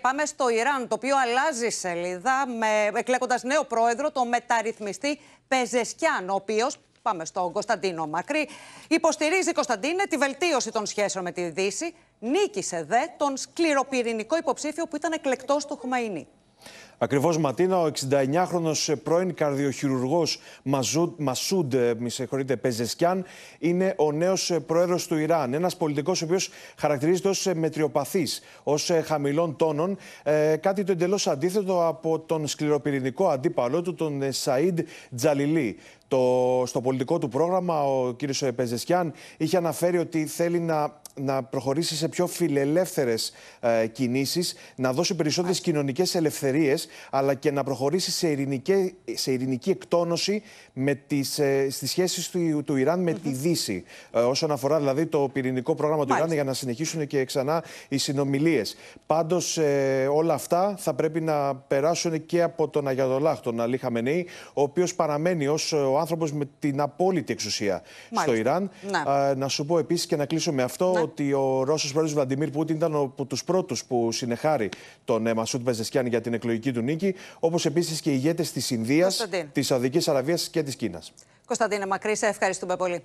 Πάμε στο Ιράν, το οποίο αλλάζει σελίδα, με, εκλέγοντας νέο πρόεδρο, τον μεταρρυθμιστή Πεζεσκιάν, ο οποίος, πάμε στον Κωνσταντίνο Μακρύ. Υποστηρίζει, Κωνσταντίνε, τη βελτίωση των σχέσεων με τη Δύση. Νίκησε δε τον σκληροπυρηνικό υποψήφιο που ήταν εκλεκτός του Χουμαϊνί. Ακριβώς Ματίνα, ο 69χρονο ε, πρώην καρδιοχειρουργός Μασούντ ε, Πεζεσκιάν είναι ο νέος ε, πρόεδρος του Ιράν. ένας πολιτικός ο οποίος χαρακτηρίζεται ως μετριοπαθής, ως χαμηλών τόνων. Κάτι το εντελώς αντίθετο από τον σκληροπυρηνικό αντίπαλό του, τον Σαΐντ Τζαλιλί στο πολιτικό του πρόγραμμα, ο κύριος ε, Πεζεσκιάν είχε αναφέρει ότι θέλει να, να προχωρήσει σε πιο φιλελεύθερες ε, κινήσεις, να δώσει περισσότερες κοινωνικές ελευθερίες, αλλά και να προχωρήσει σε, ειρηνική, σε ειρηνική εκτόνωση ε, σχέσεις του, του Ιράν με τη Δύση, ε, όσον αφορά δηλαδή το πυρηνικό πρόγραμμα του Ιράν για να συνεχίσουν και ξανά οι συνομιλίες. Πάντως ε, όλα αυτά θα πρέπει να περάσουν και από τον Αγιαδολάχ, τον Αλή ο οποίος παραμένει ως. ο άνθρωπος με την απόλυτη εξουσία στο Ιράν. Ναι. να σου πω επίσης και να κλείσω με αυτό ναι. ότι ο Ρώσος πρόεδρος Βλαντιμίρ Πούτιν ήταν από τους πρώτους που συνεχάρει τον ε, Μασούτ Μπεζεσκιάν για την εκλογική του νίκη. Όπως επίσης και οι ηγέτες της Ινδίας, της Σαουδικής Αραβίας και της Κίνας. Κωνσταντίνε Μακρύς, ευχαριστούμε πολύ.